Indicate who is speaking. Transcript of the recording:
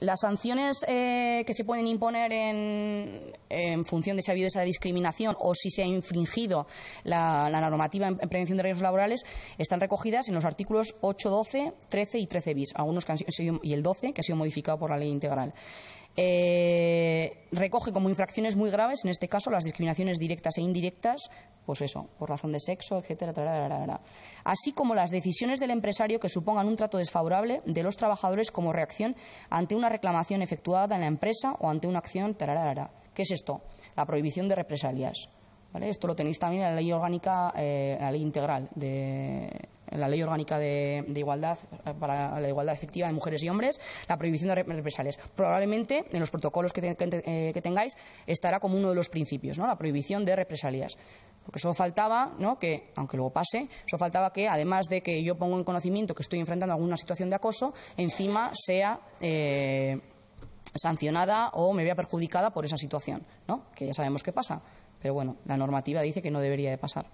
Speaker 1: Las sanciones eh, que se pueden imponer en, función de si ha habido esa discriminación o si se ha infringido la, normativa en prevención de riesgos laborales están recogidas en los artículos 8, 12, 13 y 13 bis, algunos que y el 12 que ha sido modificado por la ley integral. Eh, recoge como infracciones muy graves, en este caso, las discriminaciones directas e indirectas, pues eso, por razón de sexo, etcétera, así como las decisiones del empresario que supongan un trato desfavorable de los trabajadores como reacción ante una reclamación efectuada en la empresa o ante una acción, ¿qué es esto? La prohibición de represalias. Esto lo tenéis también en la ley orgánica, eh, la ley integral de, la Ley Orgánica de, Igualdad eh, para la Igualdad Efectiva de Mujeres y Hombres, la prohibición de represalias. Probablemente en los protocolos eh, que, tengáis estará como uno de los principios, la prohibición de represalias. Porque solo faltaba, que, aunque luego pase, eso faltaba que, además de que yo ponga en conocimiento que estoy enfrentando alguna situación de acoso, encima sea eh, sancionada o me vea perjudicada por esa situación, que ya sabemos qué pasa. Pero bueno, la normativa dice que no debería de pasar.